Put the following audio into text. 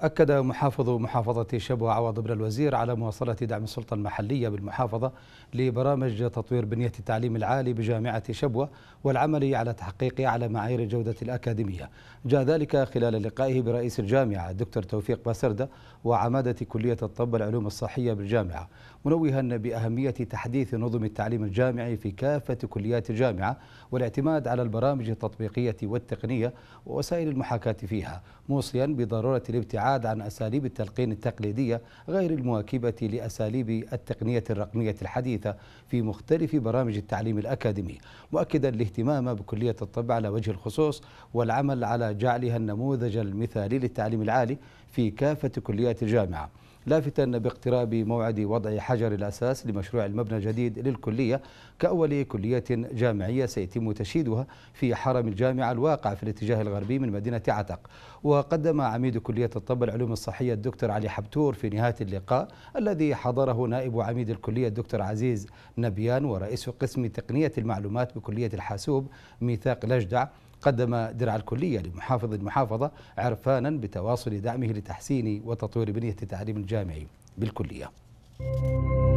أكد محافظ محافظة شبوة عوض بن الوزير على مواصلة دعم السلطة المحلية بالمحافظة لبرامج تطوير بنية التعليم العالي بجامعة شبوة والعمل على تحقيق أعلى معايير الجودة الأكاديمية جاء ذلك خلال لقائه برئيس الجامعة الدكتور توفيق باسردة وعمادة كلية الطب العلوم الصحية بالجامعة منوها بأهمية تحديث نظم التعليم الجامعي في كافة كليات الجامعة والاعتماد على البرامج التطبيقية والتقنية ووسائل المحاكاة فيها موصيا بضرورة الابتعاد الابتعاد عن أساليب التلقين التقليدية غير المواكبة لأساليب التقنية الرقمية الحديثة في مختلف برامج التعليم الأكاديمي مؤكدا الاهتمام بكلية الطب على وجه الخصوص والعمل على جعلها النموذج المثالي للتعليم العالي في كافة كليات الجامعة لافتا باقتراب موعد وضع حجر الأساس لمشروع المبنى الجديد للكلية كأول كلية جامعية سيتم تشييدها في حرم الجامعة الواقع في الاتجاه الغربي من مدينة عتق وقدم عميد كلية الطب العلوم الصحية الدكتور علي حبتور في نهاية اللقاء الذي حضره نائب عميد الكلية الدكتور عزيز نبيان ورئيس قسم تقنية المعلومات بكلية الحاسوب ميثاق لجدع قدم درع الكلية لمحافظ المحافظة عرفانا بتواصل دعمه لتحسين وتطوير بنية التعليم الجامعي بالكلية